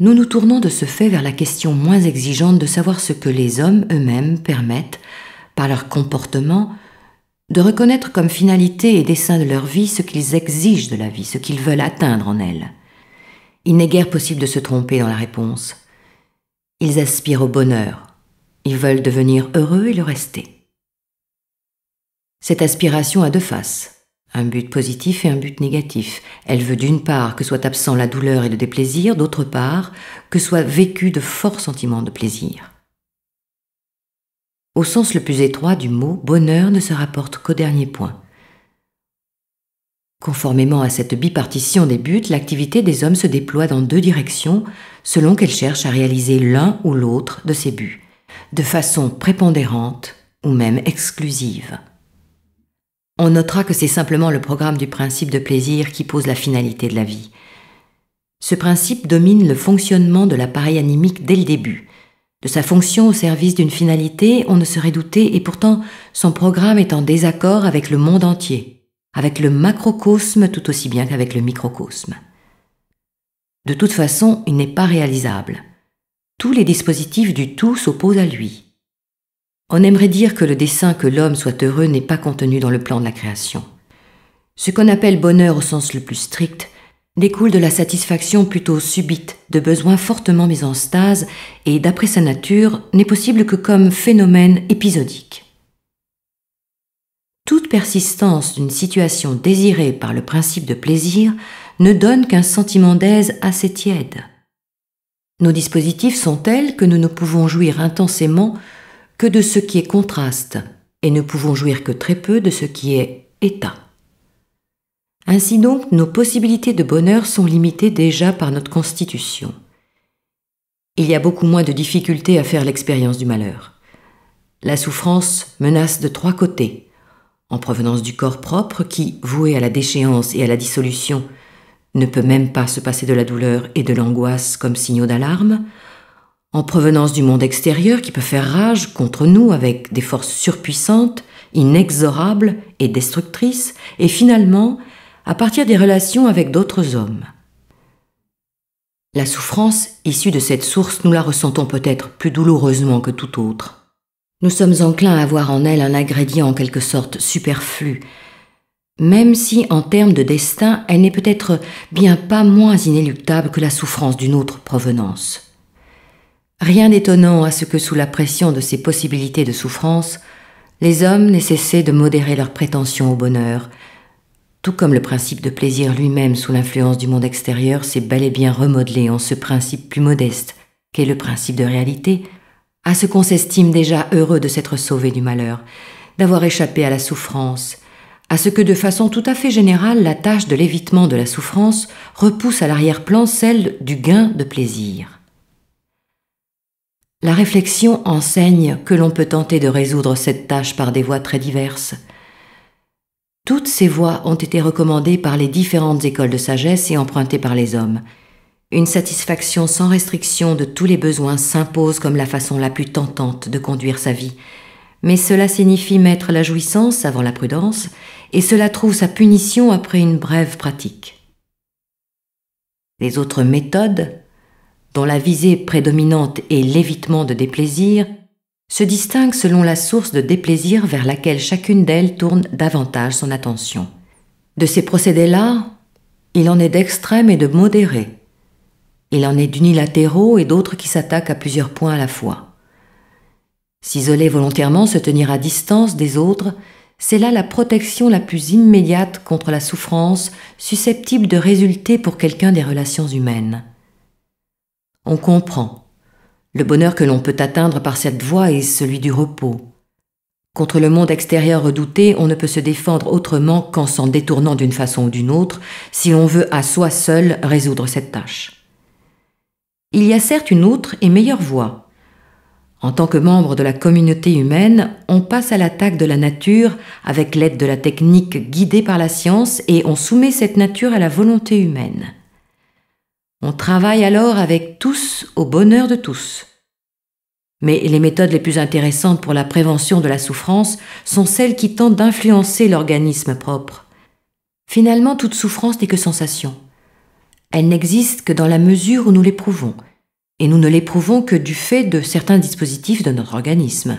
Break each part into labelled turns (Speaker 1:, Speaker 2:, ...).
Speaker 1: Nous nous tournons de ce fait vers la question moins exigeante de savoir ce que les hommes eux-mêmes permettent, par leur comportement, de reconnaître comme finalité et dessein de leur vie ce qu'ils exigent de la vie, ce qu'ils veulent atteindre en elle. Il n'est guère possible de se tromper dans la réponse. Ils aspirent au bonheur, ils veulent devenir heureux et le rester. Cette aspiration a deux faces. Un but positif et un but négatif. Elle veut d'une part que soit absent la douleur et le déplaisir, d'autre part que soit vécu de forts sentiments de plaisir. Au sens le plus étroit du mot, bonheur ne se rapporte qu'au dernier point. Conformément à cette bipartition des buts, l'activité des hommes se déploie dans deux directions selon qu'elle cherche à réaliser l'un ou l'autre de ces buts, de façon prépondérante ou même exclusive. On notera que c'est simplement le programme du principe de plaisir qui pose la finalité de la vie. Ce principe domine le fonctionnement de l'appareil animique dès le début. De sa fonction au service d'une finalité, on ne serait douter, et pourtant son programme est en désaccord avec le monde entier, avec le macrocosme tout aussi bien qu'avec le microcosme. De toute façon, il n'est pas réalisable. Tous les dispositifs du tout s'opposent à lui. On aimerait dire que le dessein que l'homme soit heureux n'est pas contenu dans le plan de la création. Ce qu'on appelle bonheur au sens le plus strict découle de la satisfaction plutôt subite, de besoins fortement mis en stase et, d'après sa nature, n'est possible que comme phénomène épisodique. Toute persistance d'une situation désirée par le principe de plaisir ne donne qu'un sentiment d'aise assez tiède. Nos dispositifs sont tels que nous ne pouvons jouir intensément que de ce qui est contraste, et ne pouvons jouir que très peu de ce qui est état. Ainsi donc, nos possibilités de bonheur sont limitées déjà par notre constitution. Il y a beaucoup moins de difficultés à faire l'expérience du malheur. La souffrance menace de trois côtés, en provenance du corps propre qui, voué à la déchéance et à la dissolution, ne peut même pas se passer de la douleur et de l'angoisse comme signaux d'alarme, en provenance du monde extérieur qui peut faire rage contre nous avec des forces surpuissantes, inexorables et destructrices, et finalement à partir des relations avec d'autres hommes. La souffrance issue de cette source, nous la ressentons peut-être plus douloureusement que tout autre. Nous sommes enclins à voir en elle un ingrédient en quelque sorte superflu, même si en termes de destin, elle n'est peut-être bien pas moins inéluctable que la souffrance d'une autre provenance. Rien d'étonnant à ce que sous la pression de ces possibilités de souffrance, les hommes n'aient cessé de modérer leurs prétentions au bonheur, tout comme le principe de plaisir lui-même sous l'influence du monde extérieur s'est bel et bien remodelé en ce principe plus modeste qu'est le principe de réalité, à ce qu'on s'estime déjà heureux de s'être sauvé du malheur, d'avoir échappé à la souffrance, à ce que de façon tout à fait générale la tâche de l'évitement de la souffrance repousse à l'arrière-plan celle du gain de plaisir. La réflexion enseigne que l'on peut tenter de résoudre cette tâche par des voies très diverses. Toutes ces voies ont été recommandées par les différentes écoles de sagesse et empruntées par les hommes. Une satisfaction sans restriction de tous les besoins s'impose comme la façon la plus tentante de conduire sa vie, mais cela signifie mettre la jouissance avant la prudence, et cela trouve sa punition après une brève pratique. Les autres méthodes, dont la visée prédominante est l'évitement de déplaisir, se distingue selon la source de déplaisir vers laquelle chacune d'elles tourne davantage son attention. De ces procédés-là, il en est d'extrêmes et de modérés. Il en est d'unilatéraux et d'autres qui s'attaquent à plusieurs points à la fois. S'isoler volontairement, se tenir à distance des autres, c'est là la protection la plus immédiate contre la souffrance susceptible de résulter pour quelqu'un des relations humaines on comprend. Le bonheur que l'on peut atteindre par cette voie est celui du repos. Contre le monde extérieur redouté, on ne peut se défendre autrement qu'en s'en détournant d'une façon ou d'une autre, si l'on veut à soi seul résoudre cette tâche. Il y a certes une autre et meilleure voie. En tant que membre de la communauté humaine, on passe à l'attaque de la nature avec l'aide de la technique guidée par la science et on soumet cette nature à la volonté humaine. On travaille alors avec tous au bonheur de tous. Mais les méthodes les plus intéressantes pour la prévention de la souffrance sont celles qui tentent d'influencer l'organisme propre. Finalement, toute souffrance n'est que sensation. Elle n'existe que dans la mesure où nous l'éprouvons, et nous ne l'éprouvons que du fait de certains dispositifs de notre organisme.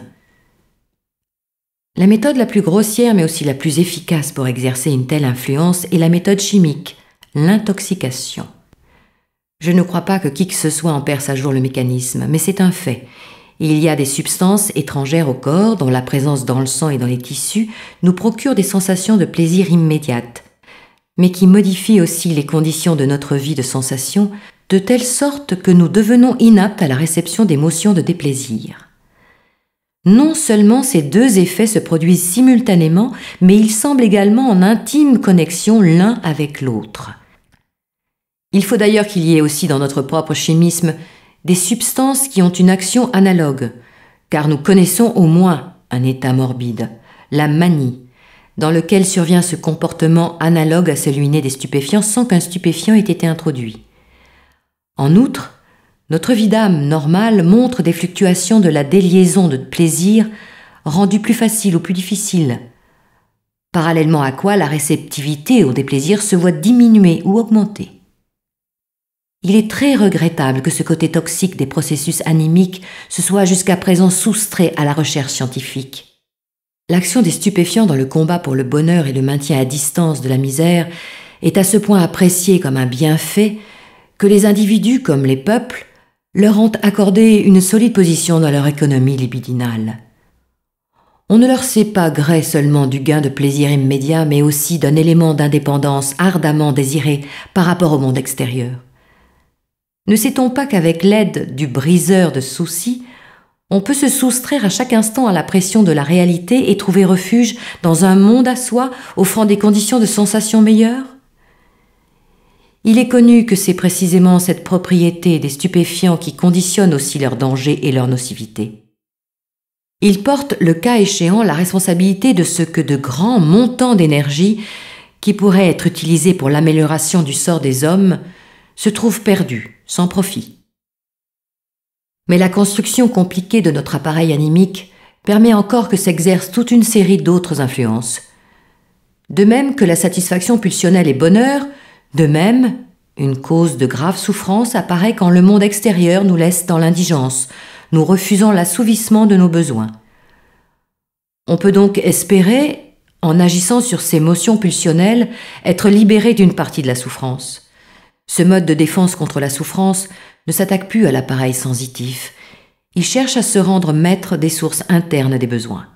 Speaker 1: La méthode la plus grossière mais aussi la plus efficace pour exercer une telle influence est la méthode chimique, l'intoxication. Je ne crois pas que qui que ce soit en perce à jour le mécanisme, mais c'est un fait. Il y a des substances étrangères au corps dont la présence dans le sang et dans les tissus nous procure des sensations de plaisir immédiates, mais qui modifient aussi les conditions de notre vie de sensation de telle sorte que nous devenons inaptes à la réception d'émotions de déplaisir. Non seulement ces deux effets se produisent simultanément, mais ils semblent également en intime connexion l'un avec l'autre. Il faut d'ailleurs qu'il y ait aussi dans notre propre chimisme des substances qui ont une action analogue, car nous connaissons au moins un état morbide, la manie, dans lequel survient ce comportement analogue à celui né des stupéfiants sans qu'un stupéfiant ait été introduit. En outre, notre vie d'âme normale montre des fluctuations de la déliaison de plaisir rendue plus facile ou plus difficile, parallèlement à quoi la réceptivité au déplaisir se voit diminuer ou augmenter. Il est très regrettable que ce côté toxique des processus animiques se soit jusqu'à présent soustrait à la recherche scientifique. L'action des stupéfiants dans le combat pour le bonheur et le maintien à distance de la misère est à ce point appréciée comme un bienfait que les individus comme les peuples leur ont accordé une solide position dans leur économie libidinale. On ne leur sait pas gré seulement du gain de plaisir immédiat, mais aussi d'un élément d'indépendance ardemment désiré par rapport au monde extérieur. Ne sait-on pas qu'avec l'aide du briseur de soucis, on peut se soustraire à chaque instant à la pression de la réalité et trouver refuge dans un monde à soi offrant des conditions de sensation meilleures Il est connu que c'est précisément cette propriété des stupéfiants qui conditionne aussi leur danger et leur nocivité. Ils portent le cas échéant la responsabilité de ce que de grands montants d'énergie, qui pourraient être utilisés pour l'amélioration du sort des hommes, se trouve perdu, sans profit. Mais la construction compliquée de notre appareil animique permet encore que s'exerce toute une série d'autres influences. De même que la satisfaction pulsionnelle est bonheur, de même, une cause de grave souffrance apparaît quand le monde extérieur nous laisse dans l'indigence, nous refusant l'assouvissement de nos besoins. On peut donc espérer, en agissant sur ces motions pulsionnelles, être libéré d'une partie de la souffrance. Ce mode de défense contre la souffrance ne s'attaque plus à l'appareil sensitif. Il cherche à se rendre maître des sources internes des besoins.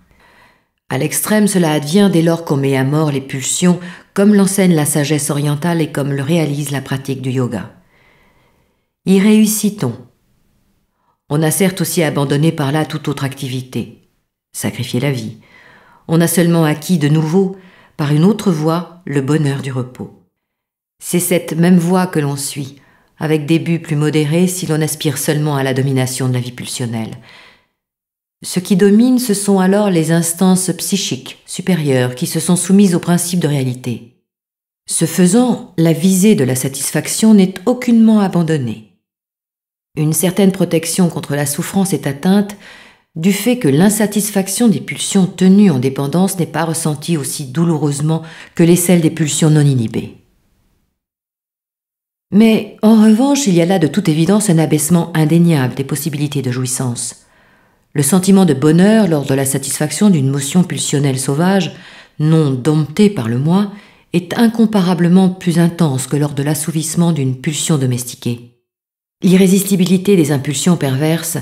Speaker 1: À l'extrême, cela advient dès lors qu'on met à mort les pulsions, comme l'enseigne la sagesse orientale et comme le réalise la pratique du yoga. Y réussit-on On a certes aussi abandonné par là toute autre activité, sacrifié la vie. On a seulement acquis de nouveau, par une autre voie, le bonheur du repos. C'est cette même voie que l'on suit, avec des buts plus modérés si l'on aspire seulement à la domination de la vie pulsionnelle. Ce qui domine, ce sont alors les instances psychiques supérieures qui se sont soumises au principe de réalité. Ce faisant, la visée de la satisfaction n'est aucunement abandonnée. Une certaine protection contre la souffrance est atteinte du fait que l'insatisfaction des pulsions tenues en dépendance n'est pas ressentie aussi douloureusement que les celles des pulsions non inhibées. Mais en revanche, il y a là de toute évidence un abaissement indéniable des possibilités de jouissance. Le sentiment de bonheur lors de la satisfaction d'une motion pulsionnelle sauvage, non domptée par le moi, est incomparablement plus intense que lors de l'assouvissement d'une pulsion domestiquée. L'irrésistibilité des impulsions perverses,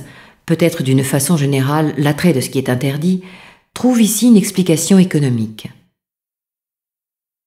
Speaker 1: peut-être d'une façon générale l'attrait de ce qui est interdit, trouve ici une explication économique.